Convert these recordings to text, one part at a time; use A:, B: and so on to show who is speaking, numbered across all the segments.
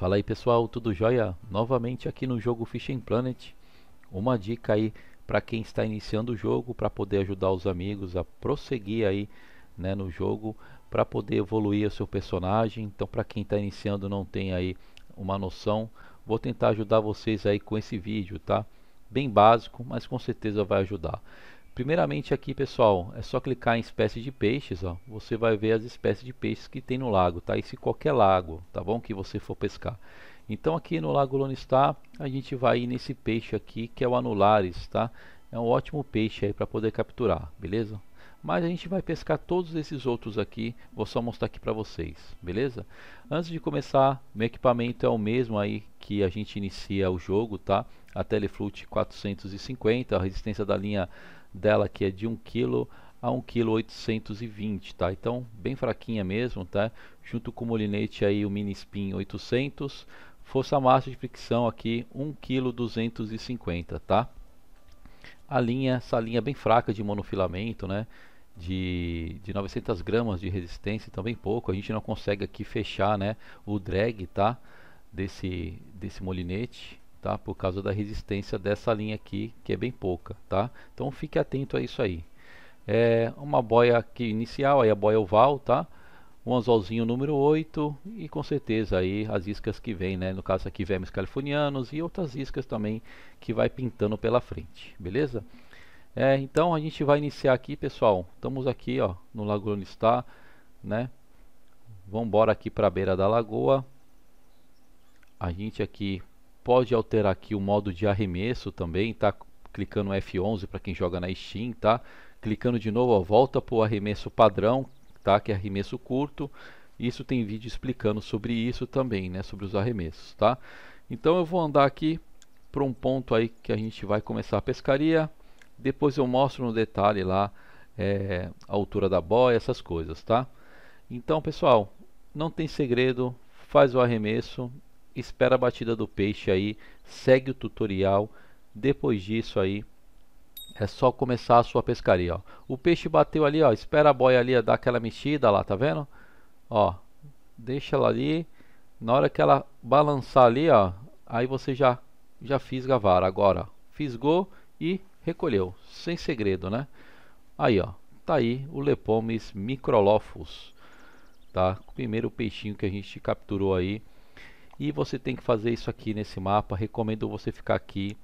A: Fala aí pessoal, tudo jóia? Novamente aqui no jogo Fishing Planet. Uma dica aí para quem está iniciando o jogo, para poder ajudar os amigos a prosseguir aí né, no jogo, para poder evoluir o seu personagem. Então para quem está iniciando não tem aí uma noção, vou tentar ajudar vocês aí com esse vídeo, tá? Bem básico, mas com certeza vai ajudar. Primeiramente aqui pessoal, é só clicar em espécie de peixes, ó, você vai ver as espécies de peixes que tem no lago, tá? Isso qualquer lago, tá bom? Que você for pescar. Então aqui no lago Lone Star, a gente vai nesse peixe aqui que é o anulares, tá? É um ótimo peixe aí para poder capturar, beleza? mas a gente vai pescar todos esses outros aqui, vou só mostrar aqui para vocês, beleza? Antes de começar, meu equipamento é o mesmo aí que a gente inicia o jogo, tá? A Teleflute 450, a resistência da linha dela que é de 1 kg a 1,820 kg, tá? Então, bem fraquinha mesmo, tá? Junto com o molinete aí, o Mini Spin 800, força máxima de fricção aqui 1,250 kg, tá? A linha, essa linha bem fraca de monofilamento, né? De, de 900 gramas de resistência, então bem pouco, a gente não consegue aqui fechar, né? O drag, tá? Desse, desse molinete, tá? Por causa da resistência dessa linha aqui, que é bem pouca, tá? Então fique atento a isso aí. É uma boia aqui inicial, aí a boia oval, tá? Um anzolzinho número 8 e com certeza aí as iscas que vem, né? No caso aqui vermes californianos e outras iscas também que vai pintando pela frente, beleza? É, então a gente vai iniciar aqui, pessoal. Estamos aqui, ó, no Lago está né? Vamos embora aqui para a beira da lagoa. A gente aqui pode alterar aqui o modo de arremesso também, tá? Clicando F11 para quem joga na Steam, tá? Clicando de novo, ó, volta para o arremesso padrão, tá? Que é arremesso curto. Isso tem vídeo explicando sobre isso também, né? Sobre os arremessos, tá? Então eu vou andar aqui para um ponto aí que a gente vai começar a pescaria. Depois eu mostro no detalhe lá é, a altura da boia, essas coisas, tá? Então, pessoal, não tem segredo, faz o arremesso espera a batida do peixe aí, segue o tutorial. Depois disso aí, é só começar a sua pescaria, ó. O peixe bateu ali, ó, espera a boia ali dar aquela mexida lá, tá vendo? Ó, deixa ela ali. Na hora que ela balançar ali, ó, aí você já já fisga a vara. Agora, fiz fisgou e recolheu, sem segredo, né? Aí, ó, tá aí o Lepomes microlophus, tá? O primeiro peixinho que a gente capturou aí e você tem que fazer isso aqui nesse mapa. Recomendo você ficar aqui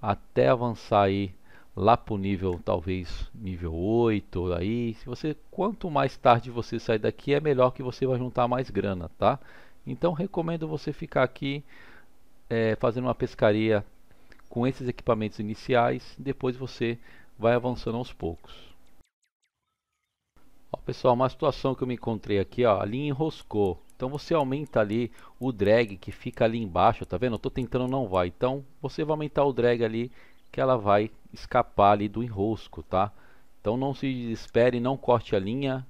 A: até avançar aí lá para o nível talvez nível 8 aí. Se você quanto mais tarde você sair daqui é melhor que você vai juntar mais grana, tá? Então recomendo você ficar aqui é, fazendo uma pescaria com esses equipamentos iniciais. Depois você vai avançando aos poucos. Ó, pessoal, uma situação que eu me encontrei aqui, ó, a linha enroscou. Então você aumenta ali o drag que fica ali embaixo, tá vendo? Eu tô tentando não vai. Então você vai aumentar o drag ali que ela vai escapar ali do enrosco, tá? Então não se desespere, não corte a linha,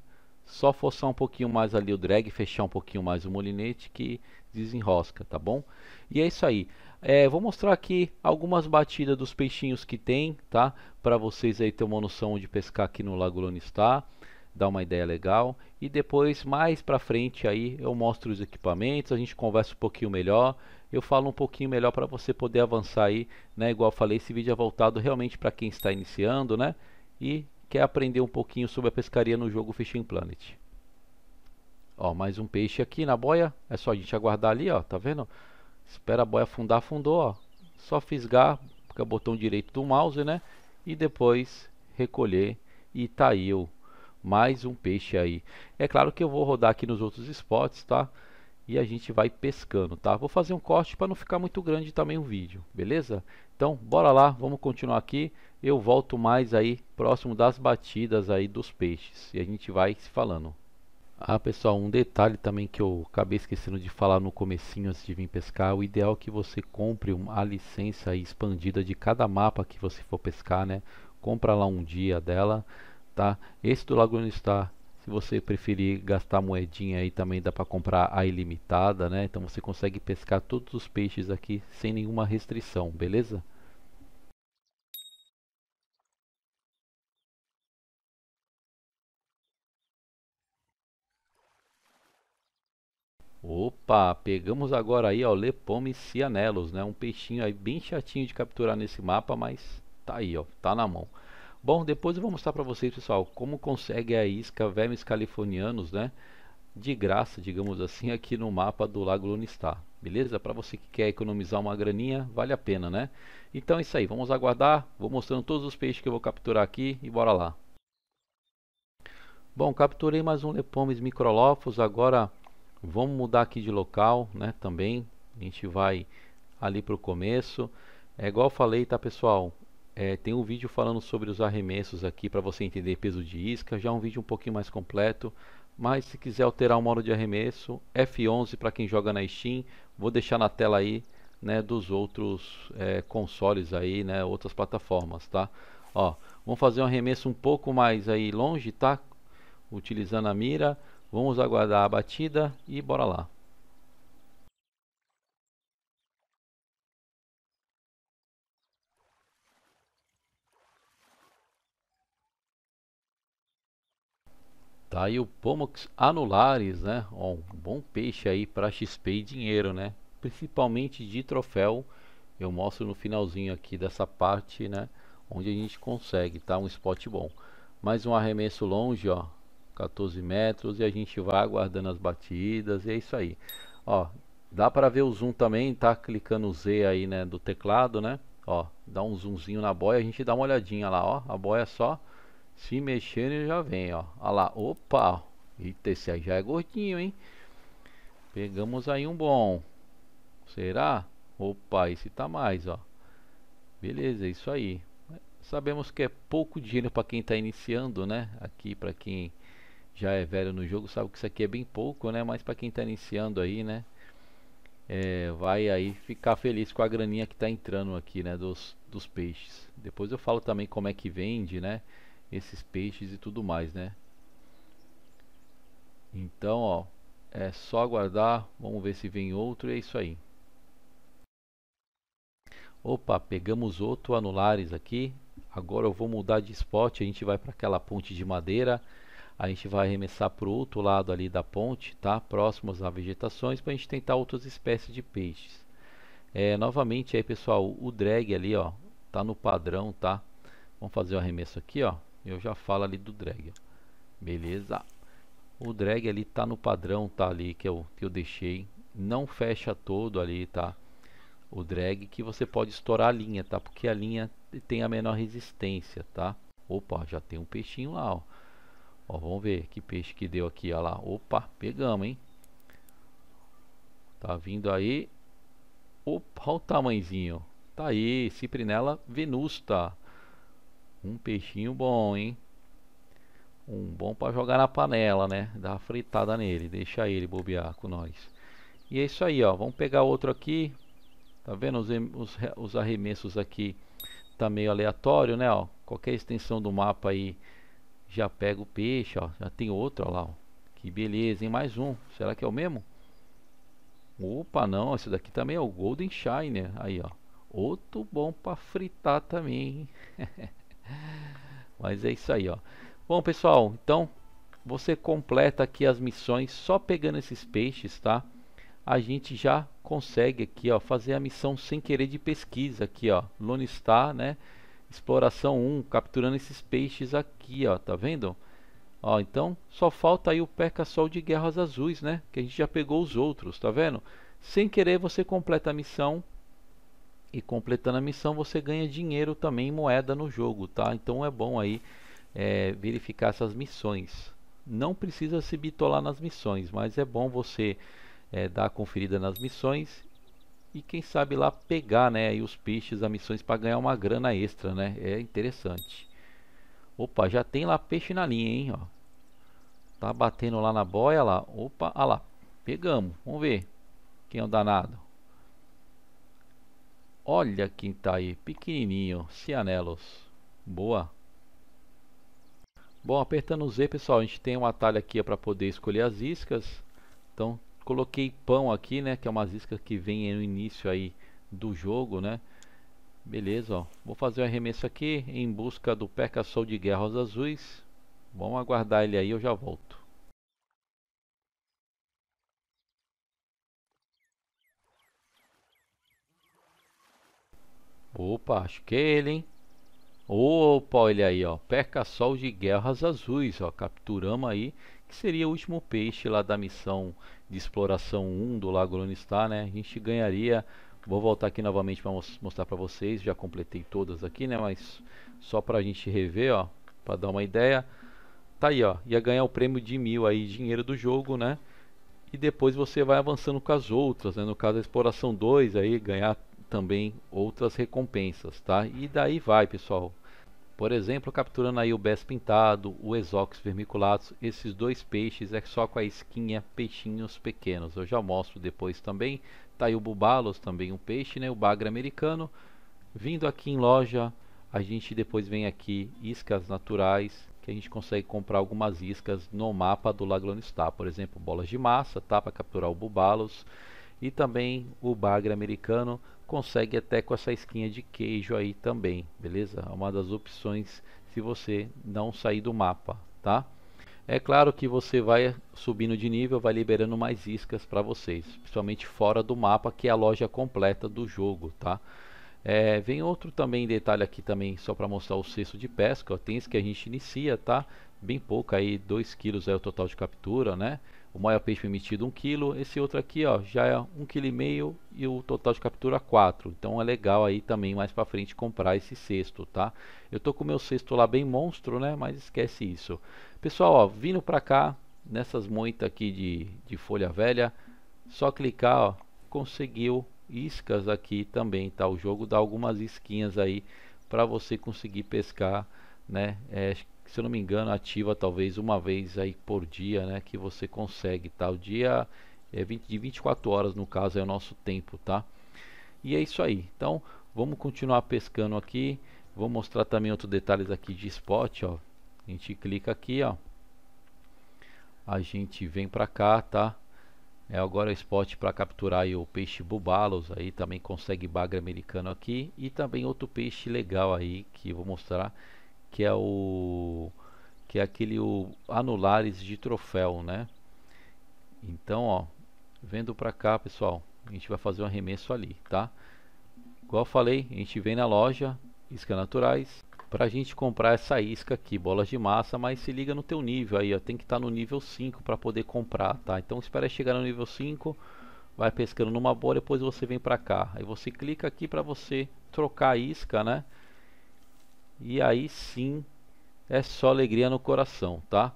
A: só forçar um pouquinho mais ali o drag, fechar um pouquinho mais o molinete que desenrosca, tá bom? E é isso aí. É, vou mostrar aqui algumas batidas dos peixinhos que tem, tá? Para vocês aí ter uma noção de pescar aqui no Lago Lonistar dá uma ideia legal. E depois, mais pra frente, aí eu mostro os equipamentos, a gente conversa um pouquinho melhor. Eu falo um pouquinho melhor para você poder avançar aí, né? Igual eu falei, esse vídeo é voltado realmente para quem está iniciando, né? E quer aprender um pouquinho sobre a pescaria no jogo Fishing Planet. Ó, mais um peixe aqui na boia. É só a gente aguardar ali, ó. Tá vendo? Espera a boia afundar, afundou, ó. Só fisgar, com o botão direito do mouse, né? E depois recolher. E tá aí o mais um peixe aí. É claro que eu vou rodar aqui nos outros spots, tá? E a gente vai pescando, tá? Vou fazer um corte para não ficar muito grande também o vídeo, beleza? Então, bora lá, vamos continuar aqui. Eu volto mais aí próximo das batidas aí dos peixes e a gente vai se falando. Ah, pessoal, um detalhe também que eu acabei esquecendo de falar no comecinho antes de vir pescar, o ideal é que você compre uma, a licença expandida de cada mapa que você for pescar, né? Compra lá um dia dela tá? Esse do Laguna Star, se você preferir gastar moedinha aí também dá para comprar a ilimitada, né? Então você consegue pescar todos os peixes aqui sem nenhuma restrição, beleza? Opa, pegamos agora aí ó, Lepome Cianelos, né? Um peixinho aí bem chatinho de capturar nesse mapa, mas tá aí, ó, tá na mão. Bom, depois eu vou mostrar para vocês, pessoal, como consegue a isca vermes californianos, né? De graça, digamos assim, aqui no mapa do Lago Lunistar. Beleza? Para você que quer economizar uma graninha, vale a pena, né? Então é isso aí, vamos aguardar. Vou mostrando todos os peixes que eu vou capturar aqui e bora lá. Bom, capturei mais um Lepomes microlófos. Agora vamos mudar aqui de local, né? Também a gente vai ali para o começo. É igual eu falei, tá pessoal? É, tem um vídeo falando sobre os arremessos aqui para você entender peso de isca, já um vídeo um pouquinho mais completo. Mas se quiser alterar o modo de arremesso, F11 para quem joga na Steam, vou deixar na tela aí né, dos outros é, consoles aí, né, outras plataformas, tá? Ó, vamos fazer um arremesso um pouco mais aí longe, tá? Utilizando a mira, vamos aguardar a batida e bora lá. Tá aí o Pomox Anulares, né? Ó, um bom peixe aí para XP e dinheiro, né? Principalmente de troféu. Eu mostro no finalzinho aqui dessa parte, né? Onde a gente consegue, tá? Um spot bom. Mais um arremesso longe, ó. 14 metros e a gente vai aguardando as batidas e é isso aí. Ó, dá para ver o zoom também, tá? Clicando o Z aí, né? Do teclado, né? Ó, dá um zoomzinho na boia, a gente dá uma olhadinha lá, ó. A boia é só se ele já vem, ó. Olha lá, opa. Eita, esse aí já é gordinho, hein? Pegamos aí um bom. Será? Opa, esse tá mais, ó. Beleza, é isso aí. Sabemos que é pouco dinheiro para quem está iniciando, né? Aqui para quem já é velho no jogo sabe que isso aqui é bem pouco, né? Mas para quem está iniciando aí, né? É, vai aí ficar feliz com a graninha que está entrando aqui, né? Dos, dos peixes. Depois eu falo também como é que vende, né? esses peixes e tudo mais, né? Então, ó, é só aguardar, vamos ver se vem outro e é isso aí. Opa, pegamos outro anulares aqui. Agora eu vou mudar de spot, a gente vai para aquela ponte de madeira. A gente vai arremessar para o outro lado ali da ponte, tá? Próximos a vegetações, para a gente tentar outras espécies de peixes. É, novamente aí, pessoal, o drag ali, ó, tá no padrão, tá? Vamos fazer o arremesso aqui, ó eu já falo ali do drag. Beleza? O drag ali tá no padrão, tá ali que eu, que eu deixei. Não fecha todo ali, tá? O drag que você pode estourar a linha, tá? Porque a linha tem a menor resistência, tá? Opa, já tem um peixinho lá, ó. ó vamos ver que peixe que deu aqui, ó lá. Opa, pegamos, hein? Tá vindo aí. Opa, olha o tamanhozinho. Tá aí, ciprinela venusta. Um peixinho bom, hein? Um bom para jogar na panela, né? Dar uma fritada nele, deixar ele bobear com nós. E é isso aí, ó. Vamos pegar outro aqui. Tá vendo? Os, os, os arremessos aqui tá meio aleatório, né? Ó, qualquer extensão do mapa aí já pega o peixe, ó. Já tem outro, ó lá, ó. Que beleza, hein? Mais um. Será que é o mesmo? Opa, não. Esse daqui também é o Golden Shiner. Né? Aí, ó. Outro bom pra fritar também, hein? Mas é isso aí, ó. Bom, pessoal, então você completa aqui as missões só pegando esses peixes, tá? A gente já consegue aqui, ó, fazer a missão sem querer de pesquisa aqui, ó. Lone Star, né? Exploração 1, capturando esses peixes aqui, ó, tá vendo? Ó, então só falta aí o Peca sol de Guerras Azuis, né? Que a gente já pegou os outros, tá vendo? Sem querer você completa a missão e completando a missão você ganha dinheiro também moeda no jogo, tá? Então é bom aí é, verificar essas missões. Não precisa se bitolar nas missões, mas é bom você é, dar a conferida nas missões e quem sabe lá pegar né, aí os peixes, as missões para ganhar uma grana extra, né? É interessante. Opa, já tem lá peixe na linha, hein? Ó. Tá batendo lá na boia lá. Opa, ah lá. Pegamos. Vamos ver. Quem é o danado? Olha quem tá aí, pequenininho, Cianelos. Boa. Bom, apertando o Z, pessoal, a gente tem um atalho aqui para poder escolher as iscas. Então, coloquei pão aqui, né, que é umas iscas que vem no início aí do jogo, né. Beleza, ó. Vou fazer o um arremesso aqui em busca do Perca Sol de Guerras Azuis. Vamos aguardar ele aí, eu já volto. Opa, acho que é ele, hein? Opa, olha aí, ó. Perca-sol de guerras azuis, ó. Capturamos aí, que seria o último peixe lá da missão de exploração 1 do Lago Lunistar, né? A gente ganharia... Vou voltar aqui novamente para mostrar para vocês. Já completei todas aqui, né? Mas só para a gente rever, ó. Para dar uma ideia. Tá aí, ó. Ia ganhar o prêmio de mil aí, dinheiro do jogo, né? E depois você vai avançando com as outras, né? No caso, a exploração 2 aí, ganhar também outras recompensas, tá? E daí vai, pessoal. Por exemplo, capturando aí o Bess Pintado, o Exox Vermiculatus, esses dois peixes é só com a esquinha peixinhos pequenos. Eu já mostro depois também. Tá aí o Bubalos, também um peixe, né? O bagre americano. Vindo aqui em loja, a gente depois vem aqui iscas naturais, que a gente consegue comprar algumas iscas no mapa do Laglonistar. Por exemplo, bolas de massa, tá? Para capturar o Bubalos. E também o bagre americano consegue até com essa esquinha de queijo aí também, beleza? É uma das opções se você não sair do mapa, tá? É claro que você vai subindo de nível, vai liberando mais iscas para vocês, principalmente fora do mapa, que é a loja completa do jogo, tá? É, vem outro também detalhe aqui também, só para mostrar o cesto de pesca, ó, tem esse que a gente inicia, tá? Bem pouco aí, 2 kg é o total de captura, né? O maior peixe permitido 1 kg, esse outro aqui ó, já é 1,5 kg e o total de captura 4. Então é legal aí também mais para frente comprar esse cesto, tá? Eu tô com o meu cesto lá bem monstro, né? Mas esquece isso. Pessoal, ó, vindo para cá, nessas moitas aqui de, de folha velha, só clicar, ó, conseguiu iscas aqui também, tá? O jogo dá algumas isquinhas aí para você conseguir pescar, né? É, se eu não me engano, ativa talvez uma vez aí por dia, né, que você consegue, tá? O dia é 20, de 24 horas, no caso, é o nosso tempo, tá? E é isso aí. Então, vamos continuar pescando aqui. Vou mostrar também outros detalhes aqui de spot, ó. A gente clica aqui, ó. A gente vem para cá, tá? É agora é o spot para capturar aí, o peixe bubalos aí, também consegue bagre americano aqui e também outro peixe legal aí que eu vou mostrar que é o que é aquele o anulares de troféu, né? Então, ó, vendo para cá, pessoal, a gente vai fazer um arremesso ali, tá? Igual eu falei, a gente vem na loja Isca Naturais para a gente comprar essa isca aqui, bolas de massa, mas se liga no teu nível aí, ó, tem que estar tá no nível 5 para poder comprar, tá? Então espera chegar no nível 5, vai pescando numa bola, depois você vem para cá. Aí você clica aqui para você trocar a isca, né? E aí sim é só alegria no coração, tá?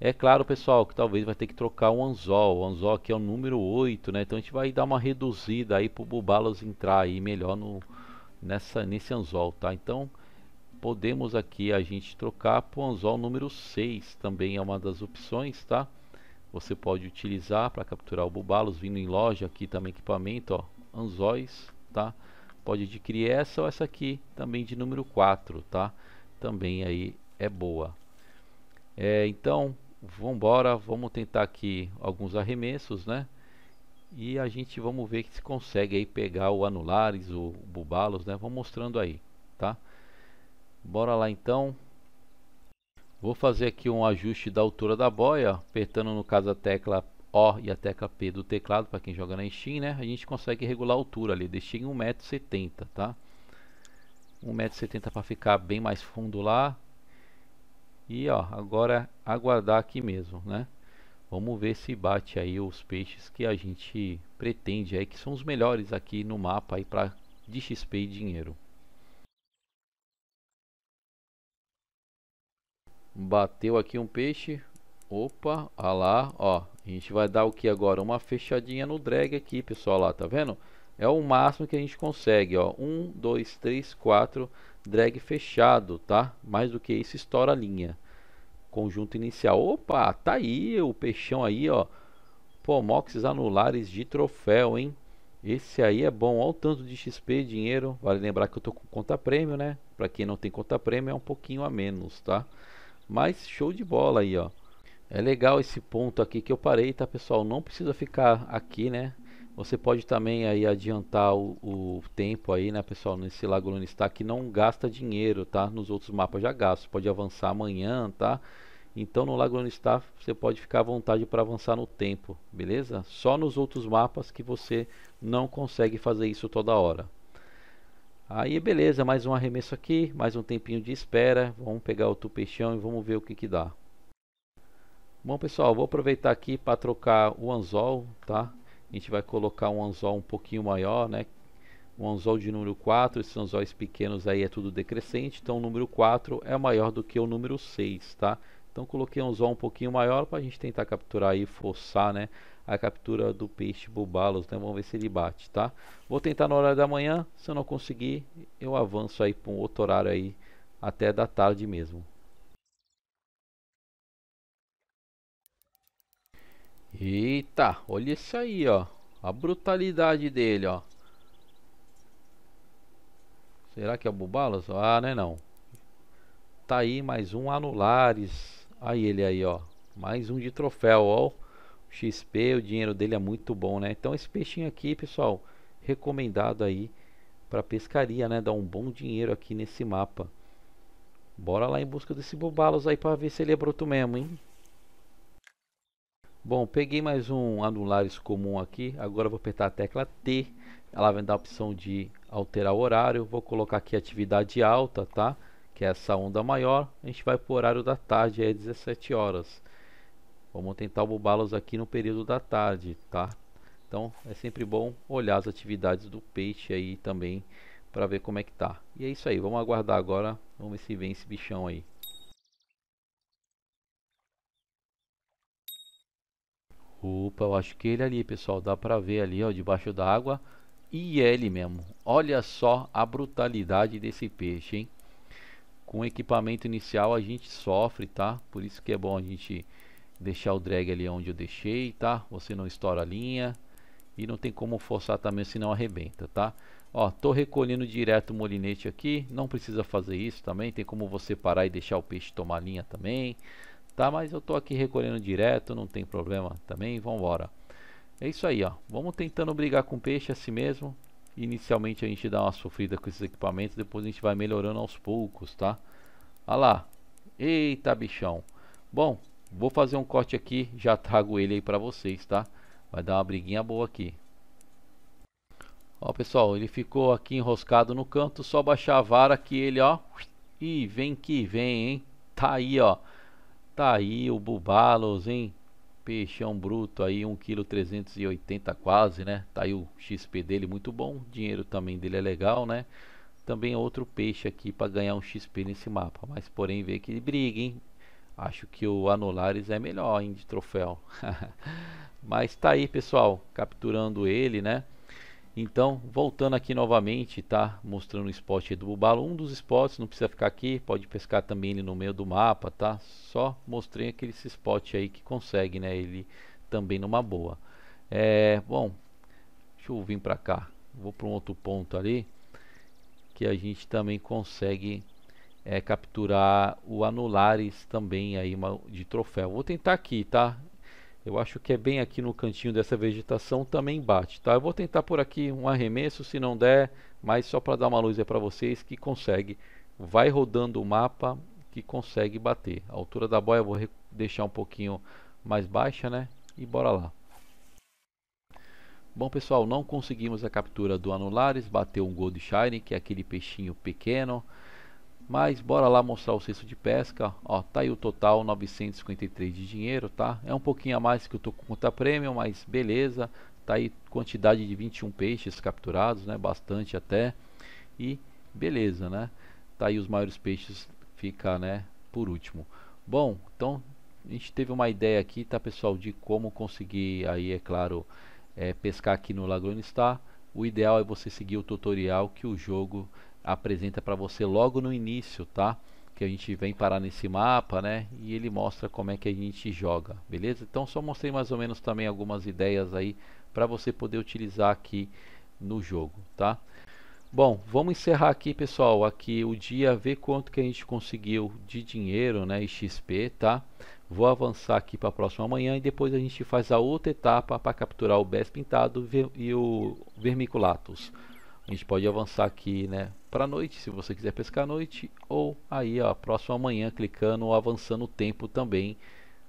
A: É claro, pessoal, que talvez vai ter que trocar um anzol. O anzol aqui é o número 8, né? Então a gente vai dar uma reduzida aí pro Bubalos entrar aí melhor no, nessa, nesse anzol, tá? Então podemos aqui a gente trocar pro anzol número 6, também é uma das opções, tá? Você pode utilizar para capturar o Bubalos, vindo em loja aqui também equipamento, ó, anzóis, tá? pode adquirir essa ou essa aqui também de número 4 tá também aí é boa é, então vamos embora vamos tentar aqui alguns arremessos né e a gente vamos ver se consegue aí pegar o anulares o, bubalos né vamos mostrando aí tá bora lá então vou fazer aqui um ajuste da altura da boia apertando no caso a tecla o e a tecla P do teclado, para quem joga na Steam, né? A gente consegue regular a altura ali, deixei em 1,70m, tá? 1,70m para ficar bem mais fundo lá. E ó, agora aguardar aqui mesmo, né? Vamos ver se bate aí os peixes que a gente pretende aí, que são os melhores aqui no mapa aí para de XP e dinheiro. Bateu aqui um peixe, Opa, olha lá, ó. A gente vai dar o que agora? Uma fechadinha no drag aqui, pessoal, lá, tá vendo? É o máximo que a gente consegue, ó. Um, dois, três, quatro, drag fechado, tá? Mais do que isso, estoura a linha. Conjunto inicial. Opa, tá aí o peixão aí, ó. Pô, Moxes anulares de troféu, hein? Esse aí é bom, olha o tanto de XP, dinheiro. Vale lembrar que eu tô com conta prêmio, né? Pra quem não tem conta prêmio é um pouquinho a menos, tá? Mas show de bola aí, ó. É legal esse ponto aqui que eu parei, tá pessoal? Não precisa ficar aqui, né? Você pode também aí adiantar o, o tempo aí, né, pessoal? Nesse Lago que não gasta dinheiro, tá? Nos outros mapas já gasta. pode avançar amanhã, tá? Então no Lago você pode ficar à vontade para avançar no tempo, beleza? Só nos outros mapas que você não consegue fazer isso toda hora. Aí beleza, mais um arremesso aqui, mais um tempinho de espera. Vamos pegar o tupeixão e vamos ver o que que dá. Bom pessoal, vou aproveitar aqui para trocar o anzol, tá? A gente vai colocar um anzol um pouquinho maior, né? Um anzol de número 4, esses anzóis pequenos aí é tudo decrescente, então o número 4 é maior do que o número 6, tá? Então coloquei um anzol um pouquinho maior para a gente tentar capturar e forçar, né? A captura do peixe bobalos, né? Vamos ver se ele bate, tá? Vou tentar na hora da manhã, se eu não conseguir, eu avanço aí para um outro horário aí, até da tarde mesmo. Eita, olha isso aí, ó. A brutalidade dele, ó. Será que é o Bubalos? Ah, não é não. Tá aí mais um Anulares. Aí ele aí, ó. Mais um de troféu, ó. O XP, o dinheiro dele é muito bom, né? Então esse peixinho aqui, pessoal, recomendado aí para pescaria, né? Dá um bom dinheiro aqui nesse mapa. Bora lá em busca desse Bubalos aí para ver se ele é bruto mesmo, hein? Bom, peguei mais um anulares comum aqui. Agora vou apertar a tecla T. Ela vai dar a opção de alterar o horário. Vou colocar aqui atividade alta, tá? Que é essa onda maior. A gente vai para o horário da tarde, é 17 horas. Vamos tentar bobá-los aqui no período da tarde, tá? Então é sempre bom olhar as atividades do peixe aí também para ver como é que tá. E é isso aí, vamos aguardar agora. Vamos ver se vem esse bichão aí. Opa, eu acho que ele ali, pessoal. Dá pra ver ali, ó, debaixo da água. E ele mesmo. Olha só a brutalidade desse peixe, hein? Com equipamento inicial a gente sofre, tá? Por isso que é bom a gente deixar o drag ali onde eu deixei, tá? Você não estoura a linha. E não tem como forçar também, senão arrebenta, tá? Ó, tô recolhendo direto o molinete aqui. Não precisa fazer isso também. Tem como você parar e deixar o peixe tomar linha também tá? Mas eu tô aqui recolhendo direto, não tem problema também, vamos embora. É isso aí, ó. Vamos tentando brigar com o peixe assim mesmo. Inicialmente a gente dá uma sofrida com esses equipamentos, depois a gente vai melhorando aos poucos, tá? Olha lá. Eita, bichão. Bom, vou fazer um corte aqui, já trago ele aí pra vocês, tá? Vai dar uma briguinha boa aqui. Ó, pessoal, ele ficou aqui enroscado no canto, só baixar a vara que ele, ó... E vem que vem, hein? Tá aí, ó. Tá aí o Bubalos, hein? Peixão bruto aí, 1,380 kg quase, né? Tá aí o XP dele muito bom, o dinheiro também dele é legal, né? Também outro peixe aqui para ganhar um XP nesse mapa, mas porém vê que ele briga, hein? Acho que o anolares é melhor, hein, de troféu. mas tá aí, pessoal, capturando ele, né? Então, voltando aqui novamente, tá? Mostrando o spot do Bubalo. Um dos spots, não precisa ficar aqui, pode pescar também ele no meio do mapa, tá? Só mostrei aquele spot aí que consegue, né? Ele também numa boa. É, bom, deixa eu vir para cá. Vou para um outro ponto ali, que a gente também consegue é, capturar o anulares também aí de troféu. Vou tentar aqui, tá? Eu acho que é bem aqui no cantinho dessa vegetação também bate, tá? Eu vou tentar por aqui um arremesso, se não der, mas só para dar uma luz aí para vocês que consegue. Vai rodando o mapa que consegue bater. A altura da boia eu vou deixar um pouquinho mais baixa, né? E bora lá. Bom pessoal, não conseguimos a captura do Anulares, bateu um Gold Shine, que é aquele peixinho pequeno. Mas bora lá mostrar o cesto de pesca, ó, tá aí o total 953 de dinheiro, tá? É um pouquinho a mais que eu tô com conta premium, mas beleza. Tá aí quantidade de 21 peixes capturados, né? Bastante até. E beleza, né? Tá aí os maiores peixes ficar, né, por último. Bom, então a gente teve uma ideia aqui, tá pessoal, de como conseguir aí, é claro, é, pescar aqui no Laguna Star. O ideal é você seguir o tutorial que o jogo apresenta para você logo no início, tá? Que a gente vem parar nesse mapa, né? E ele mostra como é que a gente joga, beleza? Então só mostrei mais ou menos também algumas ideias aí para você poder utilizar aqui no jogo, tá? Bom, vamos encerrar aqui, pessoal, aqui o dia, ver quanto que a gente conseguiu de dinheiro, né, e XP, tá? Vou avançar aqui para a próxima manhã e depois a gente faz a outra etapa para capturar o Bess Pintado e o Vermiculatus. A gente pode avançar aqui, né, para a noite, se você quiser pescar à noite, ou aí a próxima manhã clicando ou avançando o tempo também.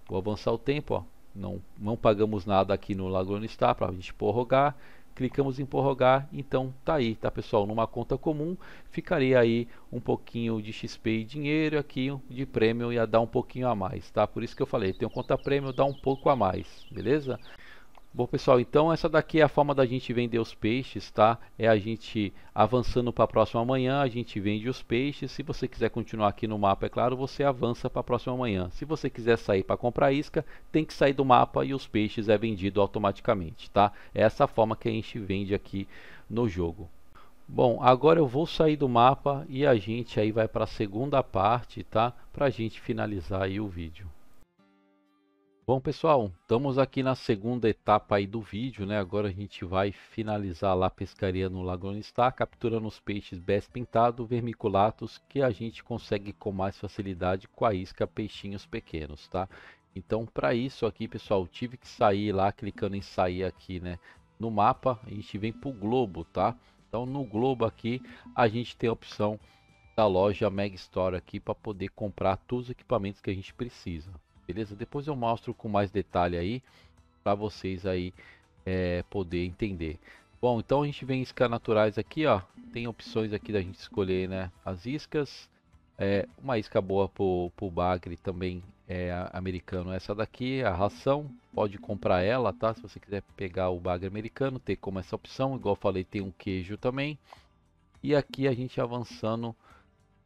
A: Vou avançar o tempo, ó. Não, não pagamos nada aqui no Laguna Star para a gente prorrogar. Clicamos em prorrogar, então tá aí, tá pessoal? Numa conta comum ficaria aí um pouquinho de XP e dinheiro aqui de prêmio ia dar um pouquinho a mais, tá? Por isso que eu falei, tem conta prêmio dá um pouco a mais, beleza? Bom pessoal, então essa daqui é a forma da gente vender os peixes, tá? É a gente avançando para a próxima manhã, a gente vende os peixes. Se você quiser continuar aqui no mapa, é claro, você avança para a próxima manhã. Se você quiser sair para comprar isca, tem que sair do mapa e os peixes é vendido automaticamente, tá? É essa forma que a gente vende aqui no jogo. Bom, agora eu vou sair do mapa e a gente aí vai para a segunda parte, tá? Para a gente finalizar aí o vídeo. Bom, pessoal, estamos aqui na segunda etapa aí do vídeo, né? Agora a gente vai finalizar lá a pescaria no Lago Anistar, capturando os peixes best pintado, vermiculatos, que a gente consegue com mais facilidade com a isca peixinhos pequenos, tá? Então, para isso aqui, pessoal, tive que sair lá, clicando em sair aqui, né? No mapa, a gente vem pro globo, tá? Então, no globo aqui, a gente tem a opção da loja Meg Store aqui para poder comprar todos os equipamentos que a gente precisa beleza? Depois eu mostro com mais detalhe aí para vocês aí é, poder entender. Bom, então a gente vem iscas naturais aqui, ó. Tem opções aqui da gente escolher, né? As iscas. É, uma isca boa pro, pro bagre também é americano. Essa daqui, a ração, pode comprar ela, tá? Se você quiser pegar o bagre americano, tem como essa opção. Igual falei, tem um queijo também. E aqui a gente avançando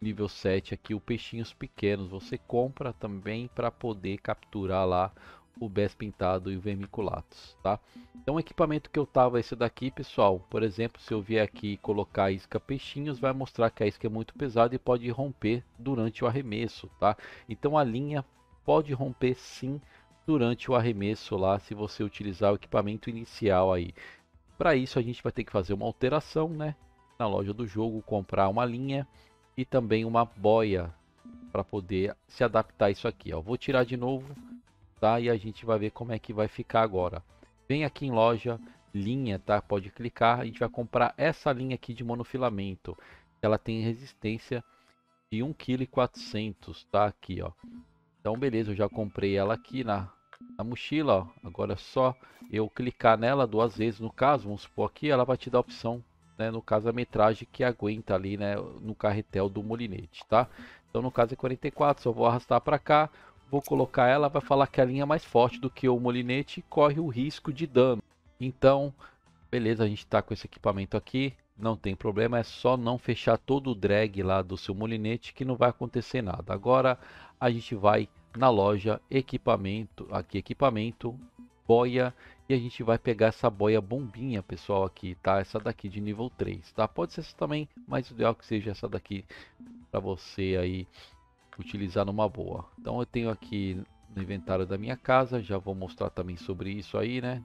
A: nível 7 aqui, o peixinhos pequenos. Você compra também para poder capturar lá o Bes Pintado e o Vermiculatus, tá? Então o equipamento que eu tava é esse daqui, pessoal. Por exemplo, se eu vier aqui colocar a isca peixinhos, vai mostrar que a isca é muito pesada e pode romper durante o arremesso, tá? Então a linha pode romper sim durante o arremesso lá, se você utilizar o equipamento inicial aí. Para isso a gente vai ter que fazer uma alteração, né? Na loja do jogo, comprar uma linha e também uma boia para poder se adaptar a isso aqui. Ó. Vou tirar de novo, tá? E a gente vai ver como é que vai ficar agora. Vem aqui em loja, linha, tá? Pode clicar. A gente vai comprar essa linha aqui de monofilamento. Ela tem resistência de 1,4 kg, tá? Aqui, ó. Então, beleza, eu já comprei ela aqui na, na mochila, ó. Agora é só eu clicar nela duas vezes, no caso, vamos supor aqui, ela vai te dar a opção né, no caso a metragem que aguenta ali né, no carretel do molinete, tá? Então no caso é 44, só vou arrastar para cá, vou colocar ela, vai falar que a linha é mais forte do que o molinete corre o risco de dano. Então, beleza, a gente está com esse equipamento aqui, não tem problema, é só não fechar todo o drag lá do seu molinete que não vai acontecer nada. Agora a gente vai na loja, equipamento, aqui equipamento, boia e a gente vai pegar essa boia bombinha, pessoal, aqui, tá? Essa daqui de nível 3, tá? Pode ser essa também, mas o ideal é que seja essa daqui para você aí utilizar numa boa. Então eu tenho aqui no inventário da minha casa, já vou mostrar também sobre isso aí, né?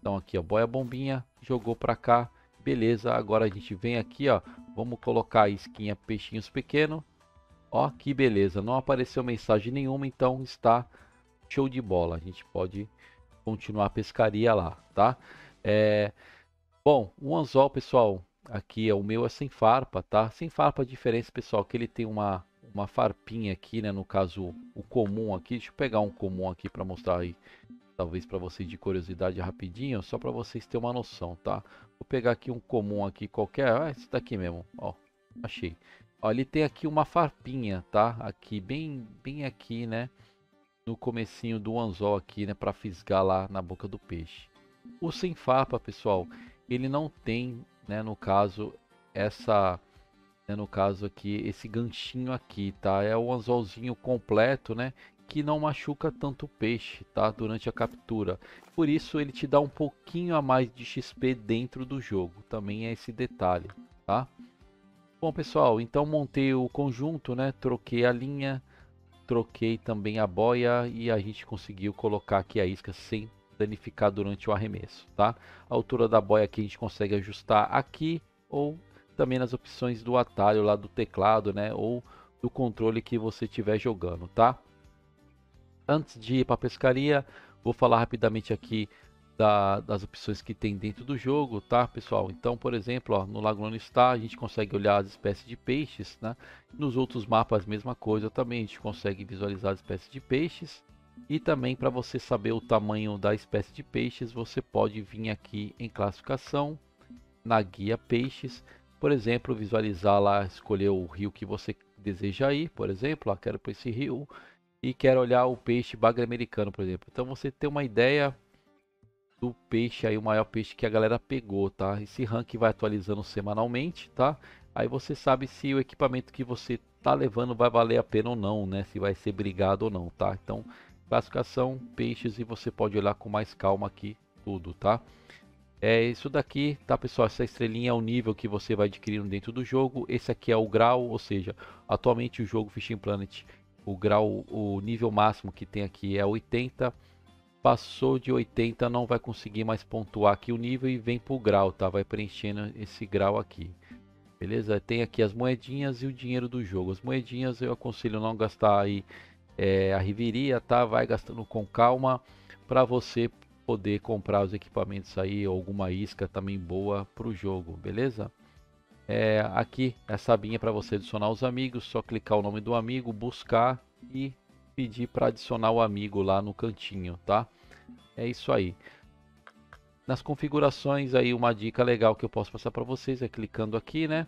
A: Então aqui, ó, boia bombinha, jogou para cá, beleza. Agora a gente vem aqui, ó, vamos colocar a esquinha peixinhos pequeno. Ó, que beleza, não apareceu mensagem nenhuma, então está show de bola. A gente pode continuar a pescaria lá, tá? É... Bom, um anzol, pessoal, aqui é o meu é sem farpa, tá? Sem farpa a é diferença, pessoal, que ele tem uma, uma farpinha aqui, né? No caso, o comum aqui. Deixa eu pegar um comum aqui para mostrar aí, talvez para vocês de curiosidade rapidinho, só para vocês terem uma noção, tá? Vou pegar aqui um comum aqui qualquer, ah, esse daqui mesmo, ó, achei. Ó, ele tem aqui uma farpinha, tá? Aqui, bem, bem aqui, né? no comecinho do anzol aqui, né, para fisgar lá na boca do peixe. O sem farpa, pessoal, ele não tem, né, no caso essa, né, no caso aqui esse ganchinho aqui, tá? É o anzolzinho completo, né, que não machuca tanto o peixe, tá? Durante a captura. Por isso ele te dá um pouquinho a mais de XP dentro do jogo. Também é esse detalhe, tá? Bom, pessoal, então montei o conjunto, né? Troquei a linha, troquei também a boia e a gente conseguiu colocar aqui a isca sem danificar durante o arremesso, tá? A altura da boia que a gente consegue ajustar aqui ou também nas opções do atalho lá do teclado, né? Ou do controle que você estiver jogando, tá? Antes de ir para pescaria, vou falar rapidamente aqui da, das opções que tem dentro do jogo, tá, pessoal? Então, por exemplo, ó, no Lago está a gente consegue olhar as espécies de peixes, né? Nos outros mapas, mesma coisa também, a gente consegue visualizar as espécies de peixes. E também para você saber o tamanho da espécie de peixes, você pode vir aqui em classificação, na guia peixes, por exemplo, visualizar lá, escolher o rio que você deseja ir, por exemplo, quero para esse rio e quero olhar o peixe bagre americano, por exemplo. Então você tem uma ideia do peixe aí, o maior peixe que a galera pegou, tá? Esse ranking vai atualizando semanalmente, tá? Aí você sabe se o equipamento que você tá levando vai valer a pena ou não, né? Se vai ser brigado ou não, tá? Então, classificação, peixes e você pode olhar com mais calma aqui tudo, tá? É isso daqui, tá pessoal? Essa estrelinha é o nível que você vai adquirindo dentro do jogo. Esse aqui é o grau, ou seja, atualmente o jogo Fishing Planet, o grau, o nível máximo que tem aqui é 80 passou de 80 não vai conseguir mais pontuar aqui o nível e vem pro grau, tá? Vai preenchendo esse grau aqui. Beleza? Tem aqui as moedinhas e o dinheiro do jogo. As moedinhas eu aconselho não gastar aí é, a riveria, tá? Vai gastando com calma para você poder comprar os equipamentos aí, alguma isca também boa pro jogo, beleza? É, aqui essa abinha para você adicionar os amigos, só clicar o nome do amigo, buscar e pedir para adicionar o amigo lá no cantinho, tá? É isso aí. Nas configurações aí uma dica legal que eu posso passar para vocês é clicando aqui, né?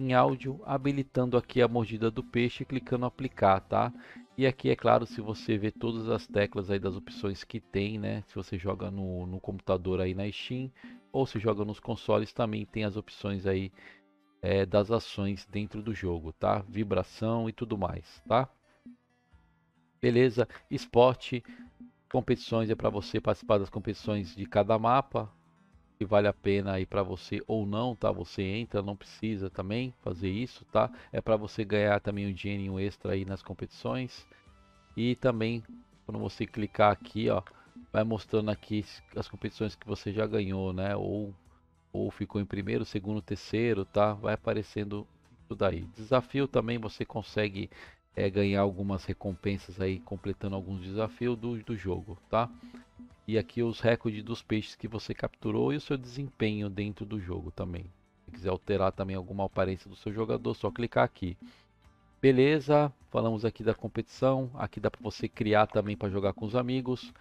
A: Em áudio, habilitando aqui a mordida do peixe, clicando aplicar, tá? E aqui é claro, se você vê todas as teclas aí das opções que tem, né? Se você joga no, no computador aí na Steam ou se joga nos consoles também tem as opções aí é, das ações dentro do jogo, tá? Vibração e tudo mais, tá? Beleza? Esporte Competições é para você participar das competições de cada mapa, que vale a pena aí para você ou não, tá? Você entra, não precisa também fazer isso, tá? É para você ganhar também um dinheiro extra aí nas competições. E também quando você clicar aqui, ó, vai mostrando aqui as competições que você já ganhou, né? Ou ou ficou em primeiro, segundo, terceiro, tá? Vai aparecendo tudo aí. Desafio também você consegue é, ganhar algumas recompensas aí, completando alguns desafios do, do jogo, tá? E aqui os recordes dos peixes que você capturou e o seu desempenho dentro do jogo também. Se quiser alterar também alguma aparência do seu jogador, só clicar aqui. Beleza, falamos aqui da competição, aqui dá para você criar também para jogar com os amigos.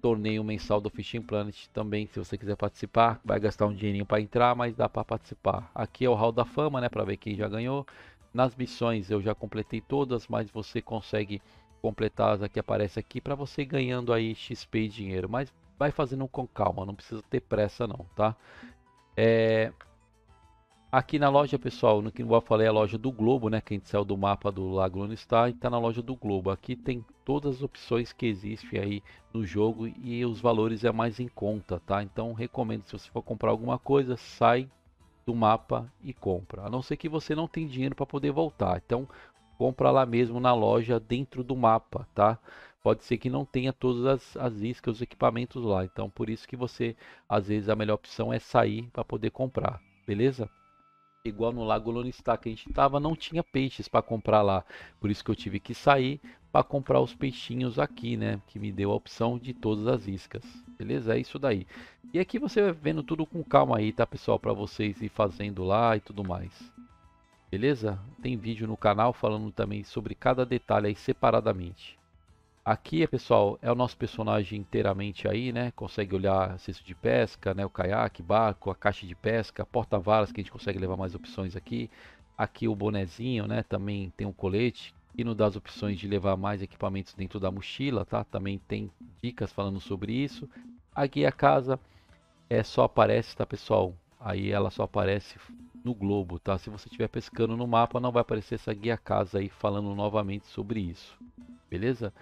A: Torneio mensal do Fishing Planet também, se você quiser participar, vai gastar um dinheirinho para entrar, mas dá para participar. Aqui é o hall da fama, né, para ver quem já ganhou. Nas missões eu já completei todas, mas você consegue completar as que aparece aqui para você ganhando aí XP e dinheiro. Mas vai fazendo com calma, não precisa ter pressa não, tá? É... Aqui na loja, pessoal, no que eu falei, é a loja do Globo, né? Que a gente saiu do mapa do Lago Lone está e tá na loja do Globo. Aqui tem todas as opções que existem aí no jogo e os valores é mais em conta, tá? Então recomendo, se você for comprar alguma coisa, sai do mapa e compra. A não ser que você não tenha dinheiro para poder voltar. Então, compra lá mesmo na loja dentro do mapa, tá? Pode ser que não tenha todas as, as iscas, os equipamentos lá. Então, por isso que você, às vezes, a melhor opção é sair para poder comprar, beleza? igual no Lago Lonestá que a gente estava, não tinha peixes para comprar lá. Por isso que eu tive que sair para comprar os peixinhos aqui, né? Que me deu a opção de todas as iscas. Beleza? É isso daí. E aqui você vai vendo tudo com calma aí, tá, pessoal? Para vocês ir fazendo lá e tudo mais. Beleza? Tem vídeo no canal falando também sobre cada detalhe aí separadamente. Aqui, pessoal, é o nosso personagem inteiramente aí, né? Consegue olhar cesto de pesca, né? O caiaque, barco, a caixa de pesca, porta-varas, que a gente consegue levar mais opções aqui. Aqui o bonezinho, né? Também tem um colete e nos dá as opções de levar mais equipamentos dentro da mochila, tá? Também tem dicas falando sobre isso. Aqui é a casa é só aparece, tá, pessoal? Aí ela só aparece no globo, tá? Se você estiver pescando no mapa, não vai aparecer essa guia casa aí falando novamente sobre isso. Beleza?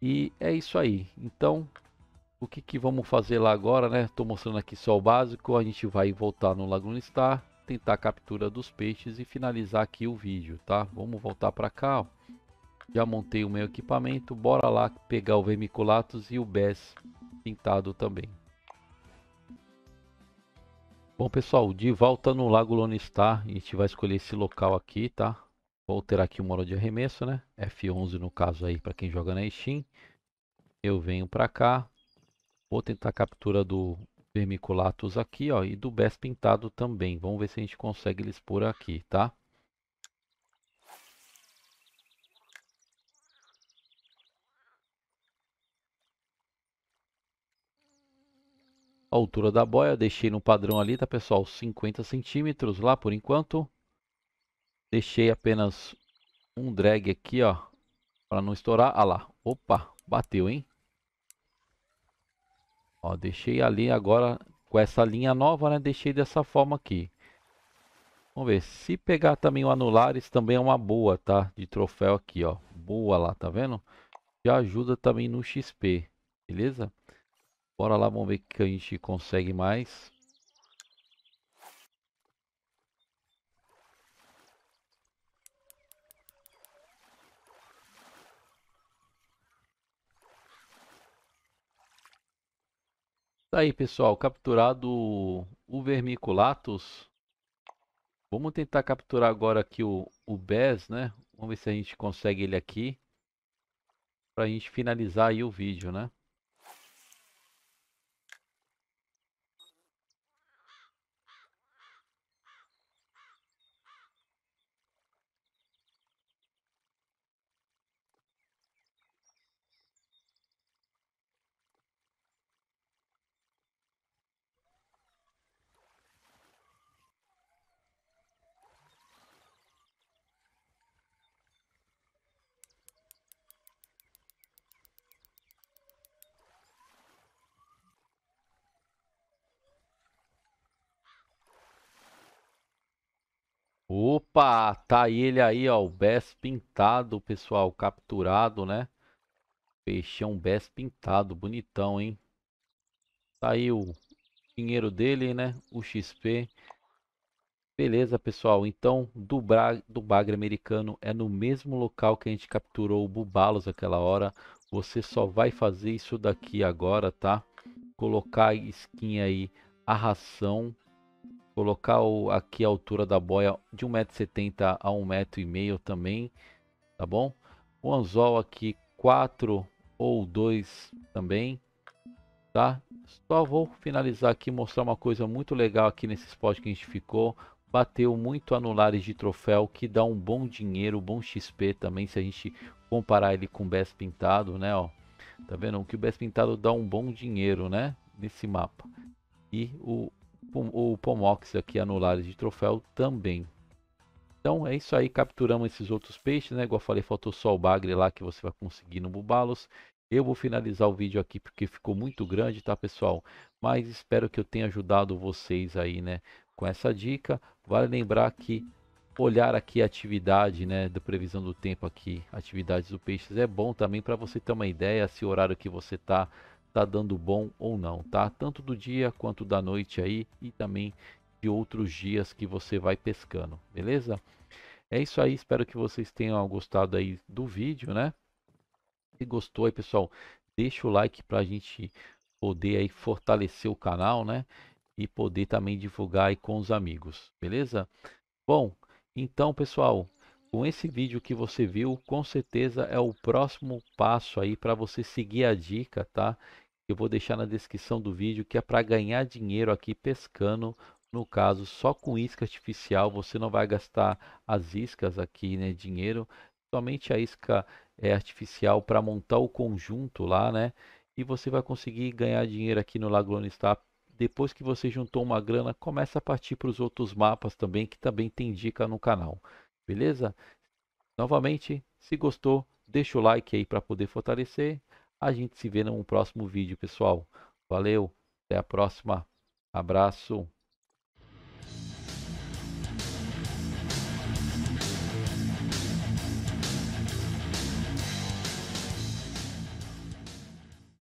A: E é isso aí. Então, o que, que vamos fazer lá agora, né? Estou mostrando aqui só o básico. A gente vai voltar no Lago Star, tentar a captura dos peixes e finalizar aqui o vídeo, tá? Vamos voltar para cá, ó. Já montei o meu equipamento. Bora lá pegar o Vermiculatus e o Bess pintado também. Bom pessoal, de volta no Lago Lone Star, a gente vai escolher esse local aqui, tá? Vou ter aqui o modo de arremesso, né? F11 no caso aí, para quem joga na Steam. Eu venho para cá. Vou tentar a captura do vermiculatus aqui, ó. E do Bess pintado também. Vamos ver se a gente consegue eles por aqui, tá? A altura da boia, deixei no padrão ali, tá pessoal? 50 centímetros lá por enquanto. Deixei apenas um drag aqui, ó. Pra não estourar. Ah lá. Opa, bateu, hein? Ó, deixei ali agora com essa linha nova, né? Deixei dessa forma aqui. Vamos ver. Se pegar também o anulares, também é uma boa, tá? De troféu aqui, ó. Boa lá, tá vendo? Já ajuda também no XP. Beleza? Bora lá, vamos ver o que a gente consegue mais. Tá aí, pessoal, capturado o Vermiculatus. Vamos tentar capturar agora aqui o, o Bez, né? Vamos ver se a gente consegue ele aqui. Pra gente finalizar aí o vídeo, né? Opa, tá ele aí, ó, o Bess pintado, pessoal, capturado, né? Peixão Bess pintado, bonitão, hein? Tá aí o dinheiro dele, né? O XP. Beleza, pessoal. Então, do, bra... do bagre americano é no mesmo local que a gente capturou o Bubalos aquela hora. Você só vai fazer isso daqui agora, tá? Colocar a skin aí, a ração Colocar o, aqui a altura da boia de 1,70m a 1,5m também, tá bom? O anzol aqui 4 ou 2 também, tá? Só vou finalizar aqui mostrar uma coisa muito legal aqui nesse spot que a gente ficou. Bateu muito anulares de troféu, que dá um bom dinheiro, um bom XP também, se a gente comparar ele com o Best Pintado, né, ó. Tá vendo? Que o Best Pintado dá um bom dinheiro, né? Nesse mapa. E o o Pomox aqui anulares de troféu também. Então é isso aí, capturamos esses outros peixes, né? Igual eu falei, faltou só o bagre lá que você vai conseguir no Bubalos. Eu vou finalizar o vídeo aqui porque ficou muito grande, tá pessoal? Mas espero que eu tenha ajudado vocês aí, né? Com essa dica, vale lembrar que olhar aqui a atividade, né, da previsão do tempo aqui, atividades do peixes é bom também para você ter uma ideia se o horário que você tá tá dando bom ou não, tá? Tanto do dia quanto da noite aí e também de outros dias que você vai pescando, beleza? É isso aí, espero que vocês tenham gostado aí do vídeo, né? Se gostou aí, pessoal, deixa o like para a gente poder aí fortalecer o canal, né? E poder também divulgar aí com os amigos, beleza? Bom, então, pessoal, com esse vídeo que você viu, com certeza é o próximo passo aí para você seguir a dica, tá? Eu vou deixar na descrição do vídeo que é para ganhar dinheiro aqui pescando. No caso, só com isca artificial, você não vai gastar as iscas aqui, né, dinheiro, somente a isca é artificial para montar o conjunto lá, né? E você vai conseguir ganhar dinheiro aqui no Lago Lone depois que você juntou uma grana, começa a partir para os outros mapas também, que também tem dica no canal. Beleza? Novamente, se gostou, deixa o like aí para poder fortalecer. A gente se vê num próximo vídeo, pessoal. Valeu, até a próxima. Abraço.